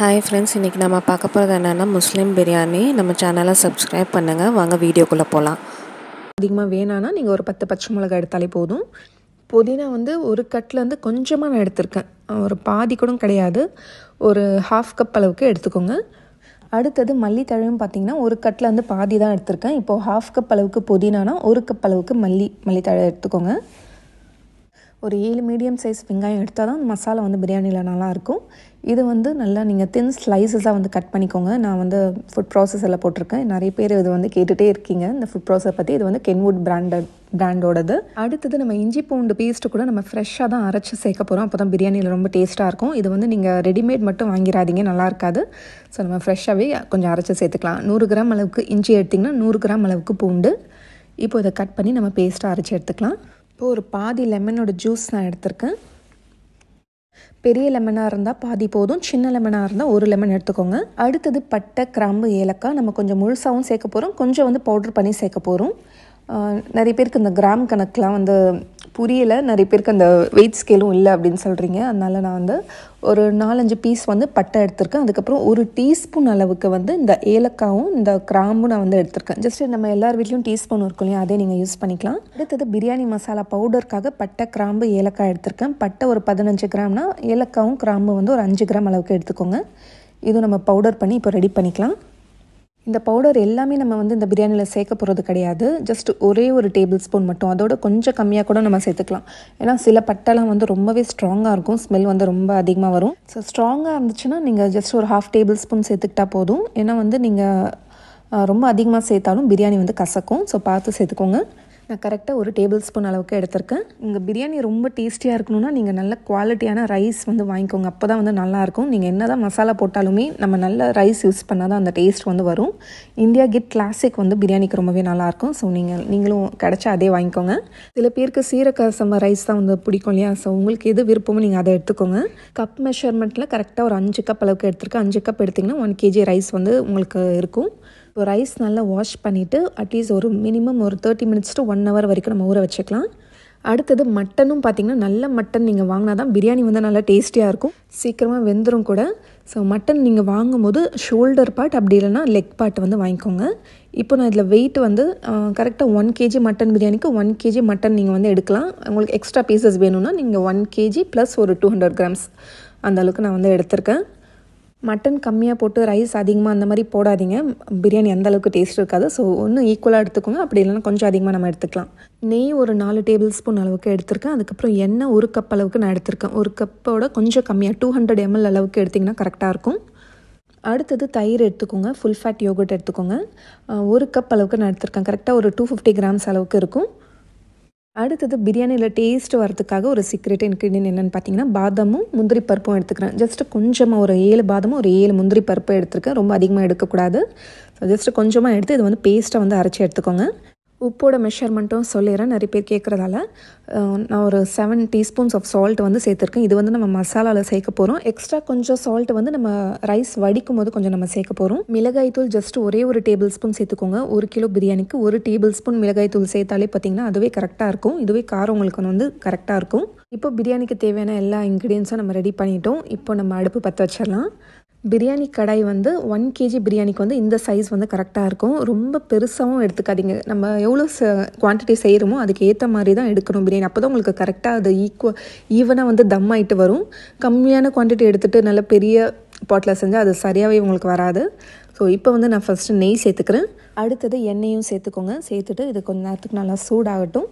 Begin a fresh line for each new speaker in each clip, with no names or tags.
hi friends இன்றைக்கி நம்ம பார்க்க போகிறது என்னென்னா முஸ்லீம் பிரியாணி நம்ம சேனலை சப்ஸ்கிரைப் பண்ணுங்கள் வாங்க வீடியோக்குள்ளே போகலாம் அதிகமாக வேணான்னா நீங்கள் ஒரு பத்து பச்சை மிளகாய் எடுத்தாலே போதும் புதினா வந்து ஒரு கட்லேருந்து கொஞ்சமாக நான் எடுத்திருக்கேன் ஒரு பாதி கூட கிடையாது ஒரு ஹாஃப் கப் அளவுக்கு எடுத்துக்கோங்க அடுத்தது மல்லித்தழையும் பார்த்திங்கன்னா ஒரு கட்லேருந்து பாதி தான் எடுத்திருக்கேன் இப்போது ஹாஃப் கப் அளவுக்கு புதினானா ஒரு கப் அளவுக்கு மல்லி மல்லித்தழை எடுத்துக்கோங்க ஒரு ஏழு மீடியம் சைஸ் வெங்காயம் எடுத்தால் தான் மசாலா வந்து பிரியாணியில் நல்லாயிருக்கும் இது வந்து நல்லா நீங்கள் தின் ஸ்லைசஸாக வந்து கட் பண்ணிக்கோங்க நான் வந்து ஃபுட் ப்ராசஸில் போட்டிருக்கேன் நிறைய பேர் இது வந்து கேட்டுகிட்டே இருக்கீங்க இந்த ஃபுட் ப்ராசஸ் பற்றி இது வந்து கென்வுட் பிராண்டட் பிராண்டோடது அடுத்தது நம்ம இஞ்சி பூண்டு பேஸ்ட்டு கூட நம்ம ஃப்ரெஷ்ஷாக தான் அரைச்சி சேர்க்க போகிறோம் அப்போ தான் பிரியாணியில் ரொம்ப டேஸ்ட்டாக இருக்கும் இது வந்து நீங்கள் ரெடிமேட் மட்டும் வாங்கிடாதீங்க நல்லா இருக்காது ஸோ நம்ம ஃப்ரெஷ்ஷாகவே கொஞ்சம் அரைச்சி சேர்த்துக்கலாம் நூறு கிராம் அளவுக்கு இஞ்சி எடுத்திங்கன்னா நூறு கிராம் அளவுக்கு பூண்டு இப்போ இதை கட் பண்ணி நம்ம பேஸ்ட்டாக அரைச்சி எடுத்துக்கலாம் இப்போது ஒரு பாதி லெமனோட ஜூஸ் நான் எடுத்திருக்கேன் பெரிய லெமனாக இருந்தால் பாதி போதும் சின்ன லெமனாக இருந்தால் ஒரு லெமன் எடுத்துக்கோங்க அடுத்தது பட்டை கிராம்பு ஏலக்காய் நம்ம கொஞ்சம் முழுசாகவும் சேர்க்க போகிறோம் கொஞ்சம் வந்து பவுட்ரு பண்ணி சேர்க்க போகிறோம் நிறைய பேருக்கு இந்த கிராம் கணக்கெலாம் வந்து புரியலை நிறைய பேருக்கு அந்த வெயிட் ஸ்கேலும் இல்லை அப்படின்னு சொல்கிறீங்க அதனால் நான் வந்து ஒரு நாலஞ்சு பீஸ் வந்து பட்டை எடுத்திருக்கேன் அதுக்கப்புறம் ஒரு டீஸ்பூன் அளவுக்கு வந்து இந்த ஏலக்காவும் இந்த கிராம்பும் நான் வந்து எடுத்திருக்கேன் ஜஸ்ட் நம்ம எல்லார் வீட்லேயும் டீஸ்பூன் இருக்கும் இல்லையா அதே நீங்கள் யூஸ் பண்ணிக்கலாம் அடுத்தது பிரியாணி மசாலா பவுடருக்காக பட்டை கிராம்பு ஏலக்காய் எடுத்திருக்கேன் பட்டை ஒரு பதினஞ்சு கிராம்னால் ஏலக்காவும் கிராம்பு வந்து ஒரு அஞ்சு கிராம் அளவுக்கு எடுத்துக்கோங்க இதுவும் நம்ம பவுடர் பண்ணி இப்போ ரெடி பண்ணிக்கலாம் இந்த பவுடர் எல்லாமே நம்ம வந்து இந்த பிரியாணியில் சேர்க்க போகிறது கிடையாது ஜஸ்ட் ஒரே ஒரு டேபிள் ஸ்பூன் மட்டும் அதோட கொஞ்சம் கம்மியாக கூட நம்ம சேர்த்துக்கலாம் ஏன்னா சில பட்டெல்லாம் வந்து ரொம்பவே ஸ்ட்ராங்காக இருக்கும் ஸ்மெல் வந்து ரொம்ப அதிகமாக வரும் ஸோ ஸ்ட்ராங்காக இருந்துச்சுன்னா நீங்கள் ஜஸ்ட் ஒரு ஹாஃப் டேபிள் ஸ்பூன் சேர்த்துக்கிட்டா போதும் ஏன்னா வந்து நீங்கள் ரொம்ப அதிகமாக சேர்த்தாலும் பிரியாணி வந்து கசக்கும் ஸோ பார்த்து சேர்த்துக்கோங்க நான் கரெக்டாக ஒரு டேபிள் ஸ்பூன் அளவுக்கு எடுத்திருக்கேன் உங்கள் பிரியாணி ரொம்ப டேஸ்டியாக இருக்கணும்னா நீங்கள் நல்ல குவாலிட்டியான ரைஸ் வந்து வாங்கிக்கோங்க அப்போ தான் வந்து நல்லாயிருக்கும் நீங்கள் என்ன தான் மசாலா போட்டாலுமே நம்ம நல்ல ரைஸ் யூஸ் பண்ணால் தான் அந்த டேஸ்ட் வந்து வரும் இந்தியா கிட் கிளாசிக் வந்து பிரியாணிக்கு ரொம்பவே நல்லாயிருக்கும் ஸோ நீங்கள் நீங்களும் கிடச்சா அதே வாங்கிக்கோங்க சில பேருக்கு சீரக சம்ம ரைஸ் தான் வந்து பிடிக்கும் இல்லையா ஸோ உங்களுக்கு எது விருப்பமோ நீங்கள் அதை எடுத்துக்கோங்க கப் மெஷர்மெண்ட்டில் கரெக்டாக ஒரு அஞ்சு கப் அளவுக்கு எடுத்துருக்கேன் அஞ்சு கப் எடுத்திங்கன்னா ஒன் கேஜி ரைஸ் வந்து உங்களுக்கு இருக்கும் இப்போ ரைஸ் நல்லா வாஷ் பண்ணிவிட்டு அட்லீஸ்ட் ஒரு மினிமம் ஒரு thirty minutes to one hour வரைக்கும் நம்ம ஊற வச்சுக்கலாம் அடுத்தது மட்டனும் பார்த்திங்கன்னா நல்ல மட்டன் நீங்கள் வாங்கினா தான் பிரியாணி வந்து நல்லா டேஸ்டியாக இருக்கும் சீக்கிரமாக வெந்துடும் கூட ஸோ மட்டன் நீங்கள் வாங்கும் போது ஷோல்டர் பார்ட் அப்படி இல்லைனா லெக் பார்ட் வந்து வாங்கிக்கோங்க இப்போ நான் இதில் வெயிட் வந்து கரெக்டாக ஒன் கேஜி மட்டன் பிரியாணிக்கு ஒன் கேஜி மட்டன் நீங்கள் வந்து எடுக்கலாம் உங்களுக்கு எக்ஸ்ட்ரா பீசஸ் வேணும்னா நீங்கள் ஒன் கேஜி ப்ளஸ் ஒரு டூ ஹண்ட்ரட் கிராம்ஸ் அந்தளவுக்கு நான் வந்து எடுத்திருக்கேன் மட்டன் கம்மியாக போட்டு ரைஸ் அதிகமாக அந்த மாதிரி போடாதீங்க பிரியாணி அந்த அளவுக்கு டேஸ்ட் இருக்காது ஸோ ஒன்று ஈக்குவலாக எடுத்துக்கோங்க அப்படி இல்லைன்னா கொஞ்சம் அதிகமாக நம்ம எடுத்துக்கலாம் நெய் ஒரு நாலு டேபிள் ஸ்பூன் அளவுக்கு எடுத்திருக்கேன் அதுக்கப்புறம் எண்ணெய் ஒரு கப் அளவுக்கு நான் எடுத்திருக்கேன் ஒரு கப்போட கொஞ்சம் கம்மியாக டூ ஹண்ட்ரட் எம்எல் அளவுக்கு எடுத்திங்கன்னா கரெக்டாக இருக்கும் அடுத்தது தயிர் எடுத்துக்கோங்க ஃபுல் ஃபேட் யோகர்ட் எடுத்துக்கோங்க ஒரு கப் அளவுக்கு நான் எடுத்திருக்கேன் கரெக்டாக ஒரு டூ ஃபிஃப்டி கிராம்ஸ் அளவுக்கு இருக்கும் அடுத்தது பிரியாணியில் டேஸ்ட் வரதுக்காக ஒரு சீக்ரெட் இன்க்ரீடியன் என்னென்னு பார்த்தீங்கன்னா பாதமும் முந்திரி பருப்பும் எடுத்துக்கிறேன் ஜஸ்ட்டு கொஞ்சமாக ஒரு ஏழு பாதமும் ஒரு ஏழு முந்திரி பருப்பும் எடுத்துருக்கேன் ரொம்ப அதிகமாக எடுக்கக்கூடாது ஸோ ஜஸ்ட்டு கொஞ்சமாக எடுத்து இது வந்து பேஸ்ட்டை வந்து அரைச்சி எடுத்துக்கோங்க உப்போட மெஷர்மெண்ட்டும் சொல்லிடுறேன் நிறைய பேர் கேட்குறதால நான் ஒரு செவன் டீஸ்பூன்ஸ் ஆஃப் சால்ட் வந்து சேர்த்துருக்கேன் இது வந்து நம்ம மசாலாவில் சேர்க்க போகிறோம் எக்ஸ்ட்ரா கொஞ்சம் சால்ட் வந்து நம்ம ரைஸ் வடிக்கும் போது கொஞ்சம் நம்ம சேர்க்க போகிறோம் மிளகாய் தூள் ஜஸ்ட் ஒரே ஒரு டேபிள் ஸ்பூன் சேர்த்துக்கோங்க ஒரு கிலோ பிரியாணிக்கு ஒரு டேபிள் ஸ்பூன் மிளகாய் தூள் சேர்த்தாலே பார்த்தீங்கன்னா அதுவே கரெக்டாக இருக்கும் இதுவே காரம் உங்களுக்கு வந்து கரெக்டாக இருக்கும் இப்போ பிரியாணிக்கு தேவையான எல்லா இன்க்ரீடியன்ஸும் நம்ம ரெடி பண்ணிட்டோம் இப்போ நம்ம அடுப்பு பற்ற வச்சிடலாம் பிரியாணி கடாய் வந்து ஒன் கேஜி பிரியாணிக்கு வந்து இந்த சைஸ் வந்து கரெக்டாக இருக்கும் ரொம்ப பெருசாகவும் எடுத்துக்காதீங்க நம்ம எவ்வளோ ச குவான்டிட்டி செய்கிறோமோ அதுக்கு ஏற்ற மாதிரி தான் எடுக்கணும் பிரியாணி அப்போ தான் உங்களுக்கு கரெக்டாக அது ஈக்குவல் ஈவனாக வந்து தம் ஆகிட்டு வரும் கம்மியான குவான்டிட்டி எடுத்துகிட்டு நல்ல பெரிய பாட்டில் செஞ்சால் அது சரியாகவே உங்களுக்கு வராது ஸோ இப்போ வந்து நான் ஃபஸ்ட்டு நெய் சேர்த்துக்கிறேன் அடுத்தது எண்ணெயும் சேர்த்துக்கோங்க சேர்த்துட்டு இது கொஞ்சம் நேரத்துக்கு நல்லா சூடாகட்டும்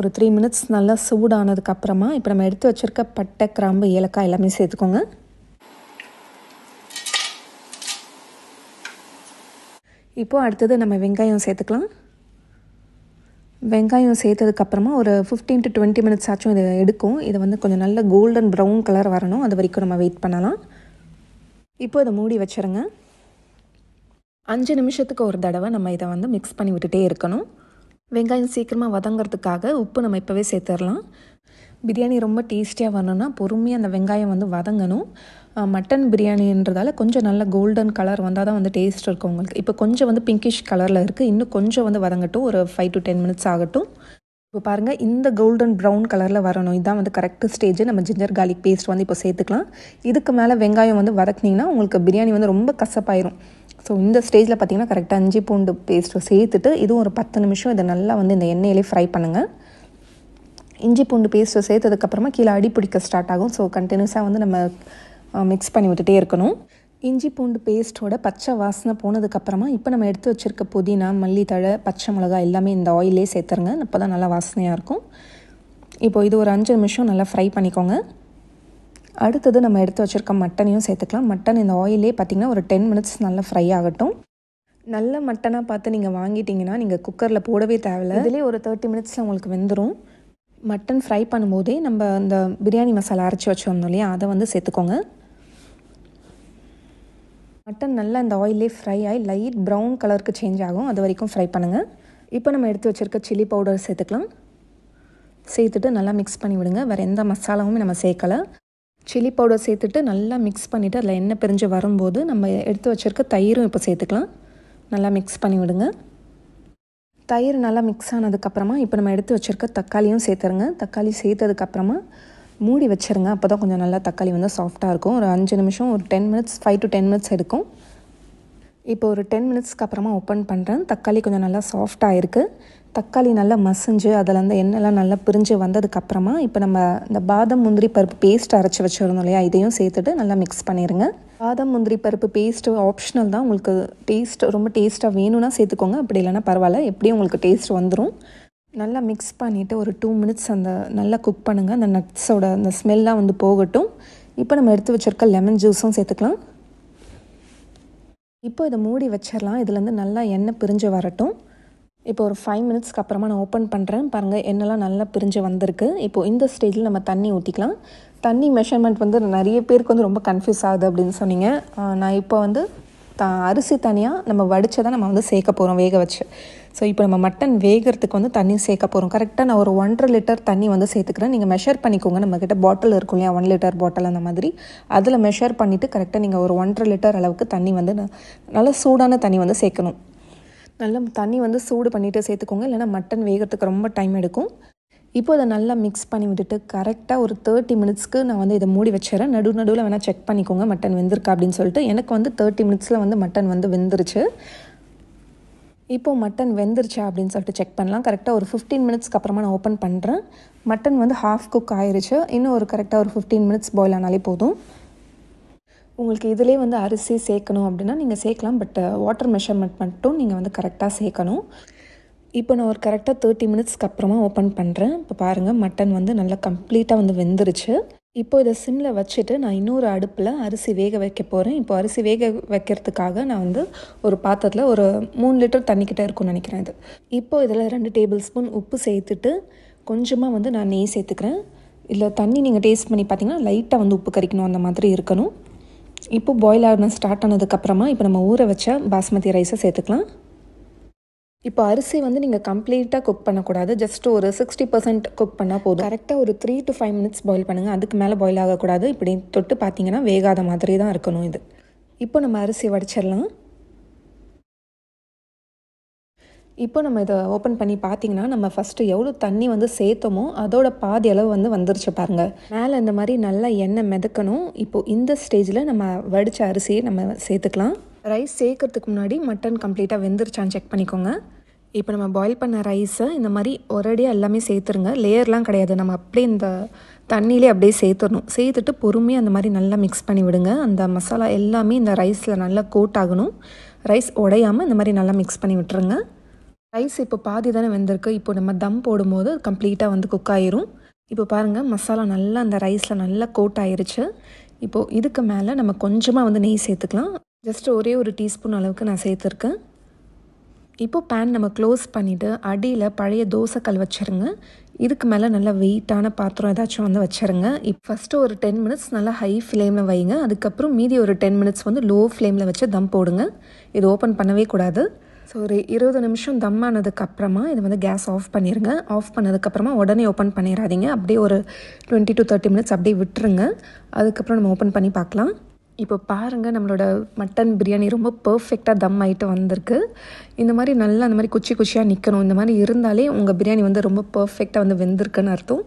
ஒரு த்ரீ மினிட்ஸ் நல்லா சூடானதுக்கப்புறமா இப்போ நம்ம எடுத்து வச்சுருக்க பட்டை கிராம்பு ஏலக்காய் எல்லாமே சேர்த்துக்கோங்க இப்போது அடுத்தது நம்ம வெங்காயம் சேர்த்துக்கலாம் வெங்காயம் சேர்த்ததுக்கப்புறமா ஒரு ஃபிஃப்டீன் டு டுவெண்ட்டி மினிட்ஸ் ஆச்சும் இது எடுக்கும் இதை வந்து கொஞ்சம் நல்ல கோல்டன் ப்ரௌன் கலர் வரணும் அது வரைக்கும் நம்ம வெயிட் பண்ணலாம் இப்போ இதை மூடி வச்சுருங்க அஞ்சு நிமிஷத்துக்கு ஒரு தடவை நம்ம இதை வந்து மிக்ஸ் பண்ணி விட்டுட்டே இருக்கணும் வெங்காயம் சீக்கிரமாக வதங்கிறதுக்காக உப்பு நம்ம இப்போவே சேர்த்துடலாம் பிரியாணி ரொம்ப டேஸ்டியாக வரணும்னா பொறுமையாக அந்த வெங்காயம் வந்து வதங்கணும் மட்டன் பிரியாணின்றதால கொஞ்சம் நல்ல கோல்டன் கலர் வந்தால் தான் வந்து டேஸ்ட் இருக்கும் உங்களுக்கு இப்போ கொஞ்சம் வந்து பிங்கிஷ் கலரில் இருக்குது இன்னும் கொஞ்சம் வந்து வதங்கட்டும் ஒரு ஃபைவ் டு டென் மினிட்ஸ் ஆகட்டும் இப்போ பாருங்கள் இந்த கோல்டன் ப்ரௌன் கலரில் வரணும் இதுதான் வந்து கரெக்ட் ஸ்டேஜ் நம்ம ஜிஞ்சர் கார்லிக் பேஸ்ட் வந்து இப்போ சேர்த்துக்கலாம் இதுக்கு மேலே வெங்காயம் வந்து வதக்குனிங்கன்னா உங்களுக்கு பிரியாணி வந்து ரொம்ப கசப்பாயிரும் ஸோ இந்த ஸ்டேஜில் பார்த்தீங்கன்னா கரெக்டாக அஞ்சு பூண்டு பேஸ்ட்டு சேர்த்துட்டு இதுவும் ஒரு பத்து நிமிஷம் இதை நல்லா வந்து இந்த எண்ணெயிலே ஃப்ரை பண்ணுங்கள் இஞ்சி பூண்டு பேஸ்ட்டை சேர்த்ததுக்கப்புறமா கீழே அடி பிடிக்க ஸ்டார்ட் ஆகும் ஸோ கண்டினியூஸாக வந்து நம்ம மிக்ஸ் பண்ணி விட்டுட்டே இருக்கணும் இஞ்சி பூண்டு பேஸ்ட்டோட பச்சை வாசனை போனதுக்கப்புறமா இப்போ நம்ம எடுத்து வச்சுருக்க புதினா மல்லித்தழை பச்சை மிளகாய் எல்லாமே இந்த ஆயிலே சேர்த்துருங்க அப்போ தான் நல்லா வாசனையாக இருக்கும் இப்போ இது ஒரு அஞ்சு நிமிஷம் நல்லா ஃப்ரை பண்ணிக்கோங்க அடுத்தது நம்ம எடுத்து வச்சுருக்க மட்டனையும் சேர்த்துக்கலாம் மட்டன் இந்த ஆயிலே பார்த்திங்கன்னா ஒரு டென் மினிட்ஸ் நல்லா ஃப்ரை ஆகட்டும் நல்ல மட்டனாக பார்த்து நீங்கள் வாங்கிட்டீங்கன்னா நீங்கள் குக்கரில் போடவே தேவையில்ல இதிலே ஒரு தேர்ட்டி மினிட்ஸில் உங்களுக்கு வெந்துடும் மட்டன் ஃப்ரை பண்ணும்போதே நம்ம அந்த பிரியாணி மசாலா அரைச்சி வச்சோம் இல்லையா அதை வந்து சேர்த்துக்கோங்க மட்டன் நல்லா இந்த ஆயிலே ஃப்ரை ஆகி லைட் ப்ரௌன் கலருக்கு சேஞ்ச் ஆகும் அது வரைக்கும் ஃப்ரை பண்ணுங்கள் இப்போ நம்ம எடுத்து வச்சுருக்க சில்லி பவுடர் சேர்த்துக்கலாம் சேர்த்துட்டு நல்லா மிக்ஸ் பண்ணி விடுங்க வேறு எந்த மசாலாவும் நம்ம சேர்க்கலை சில்லி பவுடர் சேர்த்துட்டு நல்லா மிக்ஸ் பண்ணிவிட்டு அதில் எண்ணெய் பிரிஞ்சு வரும்போது நம்ம எடுத்து வச்சுருக்க தயிரும் இப்போ சேர்த்துக்கலாம் நல்லா மிக்ஸ் பண்ணி விடுங்க தயிர் நல்லா மிக்ஸ் ஆனதுக்கப்புறமா இப்போ நம்ம எடுத்து வச்சுருக்க தக்காளியும் சேர்த்துருங்க தக்காளி சேர்த்ததுக்கப்புறமா மூடி வச்சுருங்க அப்போ தான் கொஞ்சம் நல்லா தக்காளி வந்து சாஃப்டாக இருக்கும் ஒரு அஞ்சு நிமிஷம் ஒரு ten minutes five to ten minutes எடுக்கும் இப்போ ஒரு டென் மினிட்ஸ்க்கு அப்புறமா ஓப்பன் பண்ணுறேன் தக்காளி கொஞ்சம் நல்லா சாஃப்டாக இருக்குது தக்காளி நல்லா மசிஞ்சு அதில் அந்த எண்ணெய்லாம் நல்லா பிரிஞ்சு வந்ததுக்கப்புறமா இப்போ நம்ம இந்த பாதம் முந்திரி பருப்பு பேஸ்ட் அரைச்சி வச்சுருந்தோம் இல்லையா இதையும் சேர்த்துட்டு நல்லா மிக்ஸ் பண்ணிடுங்க பாதம் முந்திரி பருப்பு பேஸ்ட்டு ஆப்ஷனல் தான் உங்களுக்கு டேஸ்ட் ரொம்ப டேஸ்ட்டாக வேணும்னா சேர்த்துக்கோங்க அப்படி இல்லைனா பரவாயில்ல எப்படியும் உங்களுக்கு டேஸ்ட் வந்துடும் நல்லா மிக்ஸ் பண்ணிவிட்டு ஒரு டூ மினிட்ஸ் அந்த நல்லா குக் பண்ணுங்கள் அந்த நட்ஸோட அந்த ஸ்மெல்லாம் வந்து போகட்டும் இப்போ நம்ம எடுத்து வச்சுருக்க லெமன் ஜூஸும் சேர்த்துக்கலாம் இப்போ இதை மூடி வச்சிடலாம் இதுலேருந்து நல்லா எண்ணெய் பிரிஞ்சு வரட்டும் இப்போ ஒரு ஃபைவ் மினிட்ஸ்க்கு அப்புறமா நான் ஓப்பன் பண்ணுறேன் பாருங்கள் என்னெல்லாம் நல்லா பிரிஞ்சு வந்திருக்கு இப்போது இந்த ஸ்டேஜில் நம்ம தண்ணி ஊற்றிக்கலாம் தண்ணி மெஷர்மெண்ட் வந்து நிறைய பேருக்கு வந்து ரொம்ப கன்ஃபியூஸ் ஆகுது அப்படின்னு சொன்னீங்க நான் இப்போ வந்து த அரிசி தனியாக நம்ம வடிச்சதை நம்ம வந்து சேர்க்க போகிறோம் வேக வச்சு ஸோ இப்போ நம்ம மட்டன் வேகிறதுக்கு வந்து தண்ணி சேர்க்க போகிறோம் கரெக்டாக நான் ஒரு ஒன்றரை லிட்டர் தண்ணி வந்து சேர்த்துக்கிறேன் நீங்கள் மெஷர் பண்ணிக்கோங்க நம்மக்கிட்ட பாட்டில் இருக்கும் இல்லையா ஒன் லிட்டர் பாட்டில் அந்த மாதிரி அதில் மெஷர் பண்ணிவிட்டு கரெக்டாக நீங்கள் ஒரு ஒன்றரை லிட்டர் அளவுக்கு தண்ணி வந்து நல்லா சூடான தண்ணி வந்து சேர்க்கணும் நல்லா தண்ணி வந்து சூடு பண்ணிவிட்டு சேர்த்துக்கோங்க இல்லைனா மட்டன் வேகிறதுக்கு ரொம்ப டைம் எடுக்கும் இப்போ அதை நல்லா மிக்ஸ் பண்ணி விட்டுட்டு கரெக்டாக ஒரு தேர்ட்டி மினிட்ஸ்க்கு நான் வந்து இதை மூடி வச்சிடறேன் நடு நடுவில் வேணால் செக் பண்ணிக்கோங்க மட்டன் வெந்திருக்கா அப்படின்னு சொல்லிட்டு எனக்கு வந்து தேர்ட்டி மினிட்ஸில் வந்து மட்டன் வந்து வெந்துருச்சு இப்போ மட்டன் வெந்துருச்சா அப்படின்னு சொல்லிட்டு செக் பண்ணலாம் கரெக்டாக ஒரு ஃபிஃப்டீன் மினிட்ஸ்க்கு அப்புறமா நான் ஓப்பன் பண்ணுறேன் மட்டன் வந்து ஹாஃப் குக் ஆயிருச்சு இன்னும் ஒரு கரெக்டாக ஒரு ஃபிஃப்டீன் மினிட்ஸ் பாயில் ஆனாலே போதும் உங்களுக்கு இதிலே வந்து அரிசி சேர்க்கணும் அப்படின்னா நீங்கள் சேர்க்கலாம் பட் வாட்டர் மெஷர்மெண்ட் மட்டும் நீங்கள் வந்து கரெக்டாக சேர்க்கணும் இப்போ நான் ஒரு கரெக்டாக தேர்ட்டி மினிட்ஸ்க்கு அப்புறமா ஓப்பன் பண்ணுறேன் இப்போ பாருங்கள் மட்டன் வந்து நல்லா கம்ப்ளீட்டாக வந்து வெந்துருச்சு இப்போ இதை சிம்மில் வச்சுட்டு நான் இன்னொரு அடுப்பில் அரிசி வேக வைக்க போகிறேன் இப்போ அரிசி வேக வைக்கிறதுக்காக நான் வந்து ஒரு பாத்திரத்தில் ஒரு மூணு லிட்டர் தண்ணிக்கிட்டே இருக்கும்னு நினைக்கிறேன் இது இப்போ இதில் ரெண்டு டேபிள் ஸ்பூன் உப்பு சேர்த்துட்டு கொஞ்சமாக வந்து நான் நெய் சேர்த்துக்கிறேன் இல்லை தண்ணி நீங்கள் டேஸ்ட் பண்ணி பார்த்தீங்கன்னா லைட்டாக வந்து உப்பு கறிக்கணும் அந்த மாதிரி இருக்கணும் இப்போ பாயில் ஆகணும் ஸ்டார்ட் ஆனதுக்கப்புறமா இப்போ நம்ம ஊற வச்ச பாஸ்மதி ரைஸை சேர்த்துக்கலாம் இப்போ அரிசி வந்து நீங்கள் கம்ப்ளீட்டாக குக் பண்ணக்கூடாது ஜஸ்ட் ஒரு சிக்ஸ்டி பர்சன்ட் குக் பண்ணால் போதும் கரெக்டாக ஒரு three to five minutes boil பண்ணுங்கள் அதுக்கு மேலே பாயில் ஆகக்கூடாது இப்படி தொட்டு பார்த்தீங்கன்னா வேகாத மாதிரி தான் இருக்கணும் இது இப்போ நம்ம அரிசி வடிச்சிடலாம் இப்போ நம்ம இதை ஓப்பன் பண்ணி பார்த்தீங்கன்னா நம்ம ஃபஸ்ட்டு எவ்வளோ தண்ணி வந்து சேர்த்தோமோ அதோட பாதி அளவு வந்து வந்துருச்சு பாருங்க மேலே இந்த மாதிரி நல்லா எண்ணெய் மிதக்கணும் இப்போது இந்த ஸ்டேஜில் நம்ம வடித்த அரிசியை நம்ம சேர்த்துக்கலாம் ரைஸ் சேர்க்கறதுக்கு முன்னாடி மட்டன் கம்ப்ளீட்டாக வெந்துருச்சான்னு செக் பண்ணிக்கோங்க இப்போ நம்ம பாயில் பண்ண ரைஸை இந்த மாதிரி ஒரடியாக எல்லாமே சேர்த்துருங்க லேயர்லாம் கிடையாது நம்ம அப்படியே இந்த தண்ணியிலே அப்படியே சேர்த்துடணும் சேர்த்துட்டு பொறுமையாக அந்த மாதிரி நல்லா மிக்ஸ் பண்ணி விடுங்க அந்த மசாலா எல்லாமே இந்த ரைஸில் நல்லா கோட் ஆகணும் ரைஸ் உடையாமல் இந்த மாதிரி நல்லா மிக்ஸ் பண்ணி விட்டுருங்க ரைஸ் இப்போ பாதி தானே வெந்திருக்கு இப்போ நம்ம தம் போடும்போது கம்ப்ளீட்டாக வந்து குக் ஆயிரும் இப்போ பாருங்கள் மசாலா நல்லா அந்த ரைஸில் நல்லா கோட் ஆயிருச்சு இப்போது இதுக்கு மேலே நம்ம கொஞ்சமாக வந்து நெய் சேர்த்துக்கலாம் ஜஸ்ட் ஒரே ஒரு டீஸ்பூன் அளவுக்கு நான் சேர்த்துருக்கேன் இப்போ பேன் நம்ம க்ளோஸ் பண்ணிவிட்டு அடியில் பழைய தோசைக்கல் வச்சுருங்க இதுக்கு மேலே நல்லா வெயிட்டான பாத்திரம் ஏதாச்சும் வந்து வச்சுருங்க இப்போ ஃபஸ்ட்டு ஒரு டென் மினிட்ஸ் நல்லா ஹை ஃப்ளேமில் வைங்க அதுக்கப்புறம் மீதி ஒரு டென் மினிட்ஸ் வந்து லோ ஃப்ளேமில் வச்சு தம் போடுங்க இது ஓப்பன் பண்ணவே கூடாது ஸோ ஒரு இருபது நிமிஷம் தம் ஆனதுக்கப்புறமா இது வந்து கேஸ் ஆஃப் பண்ணிடுங்க ஆஃப் பண்ணதுக்கப்புறமா உடனே ஓப்பன் பண்ணிடாதீங்க அப்படியே ஒரு டுவெண்ட்டி டு தேர்ட்டி மினிட்ஸ் அப்படியே விட்டுருங்க அதுக்கப்புறம் நம்ம ஓப்பன் பண்ணி பார்க்கலாம் இப்போ பாருங்கள் நம்மளோட மட்டன் பிரியாணி ரொம்ப பர்ஃபெக்டாக தம் ஆகிட்டு வந்திருக்கு இந்த மாதிரி நல்லா அந்த மாதிரி குச்சி குச்சியாக நிற்கணும் இந்த மாதிரி இருந்தாலே உங்கள் பிரியாணி வந்து ரொம்ப பர்ஃபெக்டாக வந்து வெந்திருக்குன்னு அர்த்தம்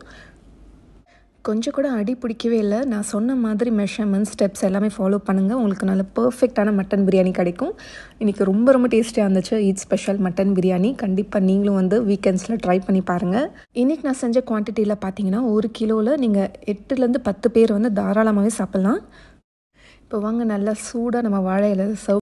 கொஞ்சம் கூட அடி பிடிக்கவே இல்லை நான் சொன்ன மாதிரி மெஷர்மெண்ட் ஸ்டெப்ஸ் எல்லாமே ஃபாலோ பண்ணுங்கள் உங்களுக்கு நல்ல பர்ஃபெக்டான மட்டன் பிரியாணி கிடைக்கும் இன்றைக்கி ரொம்ப ரொம்ப டேஸ்டியாக இருந்துச்சு ஈத் ஸ்பெஷல் மட்டன் பிரியாணி கண்டிப்பாக நீங்களும் வந்து வீக்கெண்ட்ஸில் ட்ரை பண்ணி பாருங்கள் இன்றைக்கி நான் செஞ்ச குவான்டிட்டியில் பார்த்தீங்கன்னா ஒரு கிலோவில் நீங்கள் எட்டுலேருந்து பத்து பேர் வந்து தாராளமாகவே சாப்பிட்லாம் இப்போ வாங்க நல்லா சூடாக நம்ம வாழையில் சவு சர்வ்